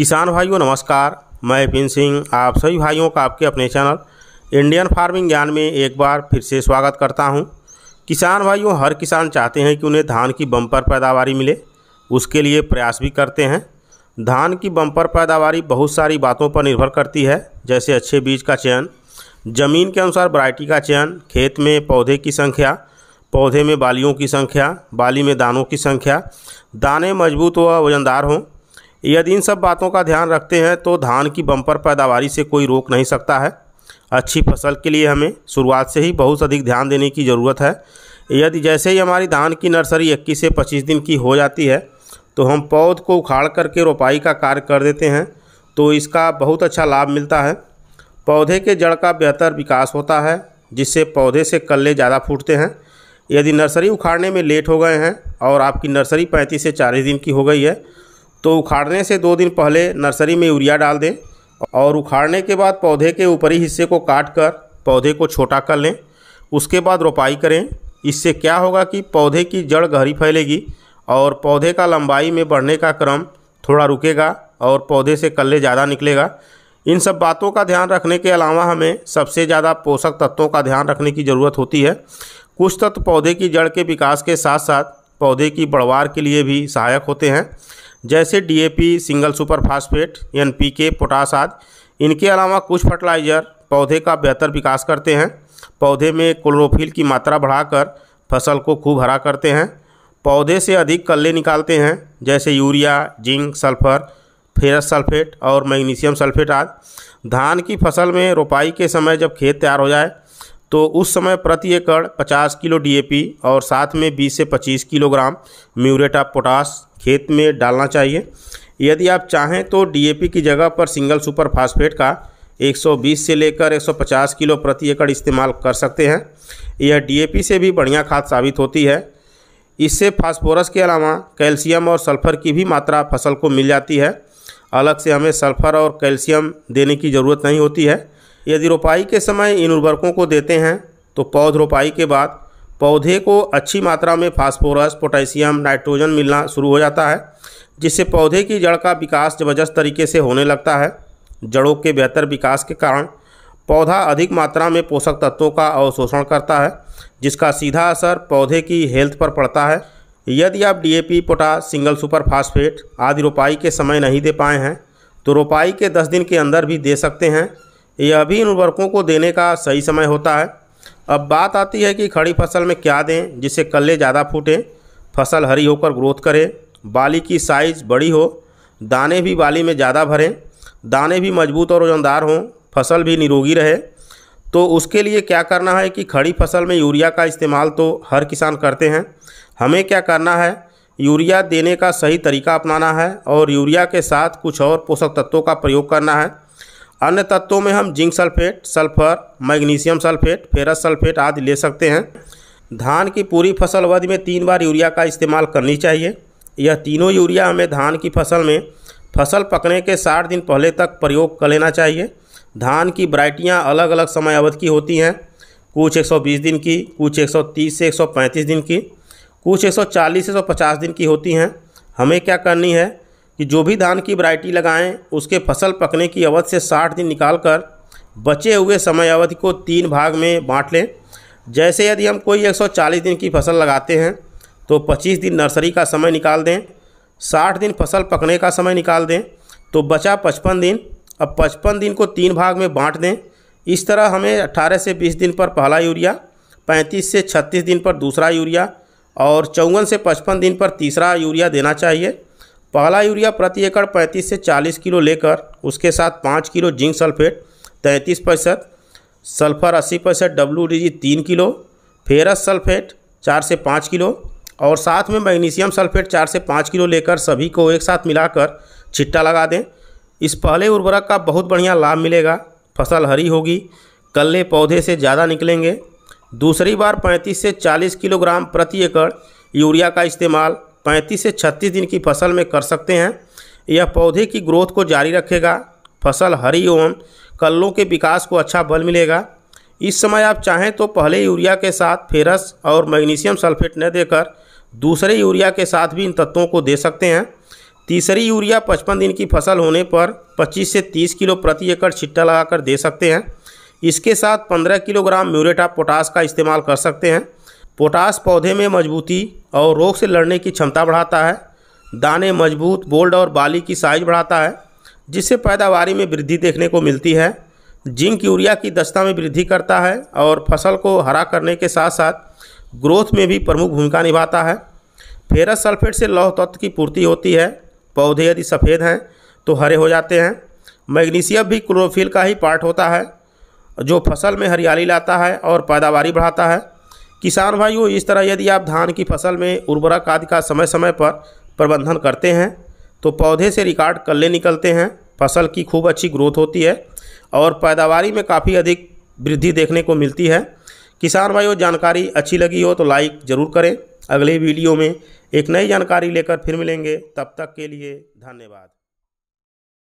किसान भाइयों नमस्कार मैं विपिन सिंह आप सभी भाइयों का आपके अपने चैनल इंडियन फार्मिंग ज्ञान में एक बार फिर से स्वागत करता हूं किसान भाइयों हर किसान चाहते हैं कि उन्हें धान की बम्पर पैदावारी मिले उसके लिए प्रयास भी करते हैं धान की बम्पर पैदावारी बहुत सारी बातों पर निर्भर करती है जैसे अच्छे बीज का चयन ज़मीन के अनुसार वरायटी का चयन खेत में पौधे की संख्या पौधे में बालियों की संख्या बाली में दानों की संख्या दाने मजबूत व वजनदार हों यदि इन सब बातों का ध्यान रखते हैं तो धान की बम्पर पैदावारी से कोई रोक नहीं सकता है अच्छी फसल के लिए हमें शुरुआत से ही बहुत अधिक ध्यान देने की ज़रूरत है यदि जैसे ही हमारी धान की नर्सरी इक्कीस से पच्चीस दिन की हो जाती है तो हम पौध को उखाड़ करके रोपाई का कार्य कर देते हैं तो इसका बहुत अच्छा लाभ मिलता है पौधे के जड़ का बेहतर विकास होता है जिससे पौधे से कल्ले ज़्यादा फूटते हैं यदि नर्सरी उखाड़ने में लेट हो गए हैं और आपकी नर्सरी पैंतीस से चालीस दिन की हो गई है तो उखाड़ने से दो दिन पहले नर्सरी में यूरिया डाल दें और उखाड़ने के बाद पौधे के ऊपरी हिस्से को काट कर पौधे को छोटा कर लें उसके बाद रोपाई करें इससे क्या होगा कि पौधे की जड़ गहरी फैलेगी और पौधे का लंबाई में बढ़ने का क्रम थोड़ा रुकेगा और पौधे से कल्ले ज़्यादा निकलेगा इन सब बातों का ध्यान रखने के अलावा हमें सबसे ज़्यादा पोषक तत्वों का ध्यान रखने की ज़रूरत होती है कुछ तत्व पौधे की जड़ के विकास के साथ साथ पौधे की बढ़वार के लिए भी सहायक होते हैं जैसे DAP, single super phosphate NPK, potash आदि इनके अलावा कुछ फर्टिलाइजर पौधे का बेहतर विकास करते हैं पौधे में क्लोरोफिल की मात्रा बढ़ाकर फसल को खूब हरा करते हैं पौधे से अधिक कल्ले निकालते हैं जैसे urea zinc sulphur ferrous sulphate और मैग्नीशियम सल्फेट आदि धान की फसल में रोपाई के समय जब खेत तैयार हो जाए तो उस समय प्रति एकड़ 50 किलो डीएपी और साथ में 20 से 25 किलोग्राम म्यूरेट ऑफ पोटास खेत में डालना चाहिए यदि आप चाहें तो डीएपी की जगह पर सिंगल सुपर फास्फेट का 120 से लेकर 150 किलो प्रति एकड़ इस्तेमाल कर सकते हैं यह डीएपी से भी बढ़िया खाद साबित होती है इससे फास्फोरस के अलावा कैल्शियम और सल्फर की भी मात्रा फसल को मिल जाती है अलग से हमें सल्फर और कैल्शियम देने की ज़रूरत नहीं होती है यदि रोपाई के समय इन उर्वरकों को देते हैं तो पौध रोपाई के बाद पौधे को अच्छी मात्रा में फास्फोरस पोटेशियम नाइट्रोजन मिलना शुरू हो जाता है जिससे पौधे की जड़ का विकास ज़बरदस्त तरीके से होने लगता है जड़ों के बेहतर विकास के कारण पौधा अधिक मात्रा में पोषक तत्वों का अवशोषण करता है जिसका सीधा असर पौधे की हेल्थ पर पड़ता है यदि आप DAP potash single super phosphate आदि रोपाई के समय नहीं दे पाए हैं तो रोपाई के 10 दिन के अंदर भी दे सकते हैं यह भी इन उर्वरकों को देने का सही समय होता है अब बात आती है कि खड़ी फसल में क्या दें जिससे कल्ले ज़्यादा फूटें फसल हरी होकर ग्रोथ करें बाली की साइज़ बड़ी हो दाने भी बाली में ज़्यादा भरें दाने भी मजबूत और वजनदार हों फसल भी निरोगी रहे तो उसके लिए क्या करना है कि खड़ी फसल में यूरिया का इस्तेमाल तो हर किसान करते हैं हमें क्या करना है यूरिया देने का सही तरीका अपनाना है और यूरिया के साथ कुछ और पोषक तत्वों का प्रयोग करना है अन्य तत्वों में हम zinc sulphate sulphur magnesium sulphate ferrous sulphate आदि ले सकते हैं धान की पूरी फसल अवधि में तीन बार यूरिया का इस्तेमाल करनी चाहिए यह तीनों यूरिया हमें धान की फसल में फसल पकने के साठ दिन पहले तक प्रयोग कर लेना चाहिए धान की वरायटियाँ अलग अलग समय अवधि की होती हैं कुछ 120 दिन की कुछ 130 से 135 दिन की कुछ 140 से 150 दिन की होती हैं हमें क्या करनी है कि जो भी धान की वरायटी लगाएं उसके फसल पकने की अवधि से 60 दिन निकालकर बचे हुए समय अवधि को तीन भाग में बांट लें जैसे यदि हम कोई 140 दिन की फसल लगाते हैं तो 25 दिन नर्सरी का समय निकाल दें 60 दिन फसल पकने का समय निकाल दें तो बचा 55 दिन अब 55 दिन को तीन भाग में बांट दें इस तरह हमें 18 से 20 दिन पर पहला यूरिया 35 से 36 दिन पर दूसरा यूरिया और चौवन से 55 दिन पर तीसरा यूरिया देना चाहिए पहला यूरिया प्रति एकड़ 35 से 40 किलो लेकर उसके साथ 5 किलो जिंक सल्फेट तैंतीस प्रतिशत सल्फर अस्सी प्रतिशत डब्लू डी जी तीन किलो फेरस सल्फेट चार से पाँच किलो और साथ में मैग्नीशियम सल्फेट चार से पाँच किलो लेकर सभी को एक साथ मिलाकर छिट्टा लगा दें इस पहले उर्वरक का बहुत बढ़िया लाभ मिलेगा फसल हरी होगी कल्ले पौधे से ज़्यादा निकलेंगे दूसरी बार 35 से 40 किलोग्राम प्रति एकड़ यूरिया का इस्तेमाल पैंतीस से छत्तीस दिन की फसल में कर सकते हैं यह पौधे की ग्रोथ को जारी रखेगा फसल हरी एवं कल्लों के विकास को अच्छा बल मिलेगा इस समय आप चाहें तो पहले यूरिया के साथ फेरस और मैग्नीशियम सल्फेट न देकर दूसरे यूरिया के साथ भी इन तत्वों को दे सकते हैं तीसरी यूरिया पचपन दिन की फसल होने पर पच्चीस से तीस किलो प्रति एकड़ छिट्टा लगाकर दे सकते हैं इसके साथ पंद्रह किलोग्राम म्यूरेट ऑफ पोटास का इस्तेमाल कर सकते हैं पोटास पौधे में मजबूती और रोग से लड़ने की क्षमता बढ़ाता है दाने मजबूत बोल्ड और बाली की साइज बढ़ाता है जिससे पैदावारी में वृद्धि देखने को मिलती है जिंक यूरिया की दस्ता में वृद्धि करता है और फसल को हरा करने के साथ साथ ग्रोथ में भी प्रमुख भूमिका निभाता है फेरस सल्फेट से लौह तत्व की पूर्ति होती है पौधे यदि सफ़ेद हैं तो हरे हो जाते हैं मैग्नीशियम भी क्लोरोफिल का ही पार्ट होता है जो फसल में हरियाली लाता है और पैदावारी बढ़ाता है किसान भाइयों इस तरह यदि आप धान की फसल में उर्वरक आदि का समय समय पर प्रबंधन करते हैं तो पौधे से रिकॉर्ड कल्ले निकलते हैं फसल की खूब अच्छी ग्रोथ होती है और पैदावारी में काफ़ी अधिक वृद्धि देखने को मिलती है किसान भाइयों जानकारी अच्छी लगी हो तो लाइक ज़रूर करें अगले वीडियो में एक नई जानकारी लेकर फिर मिलेंगे तब तक के लिए धन्यवाद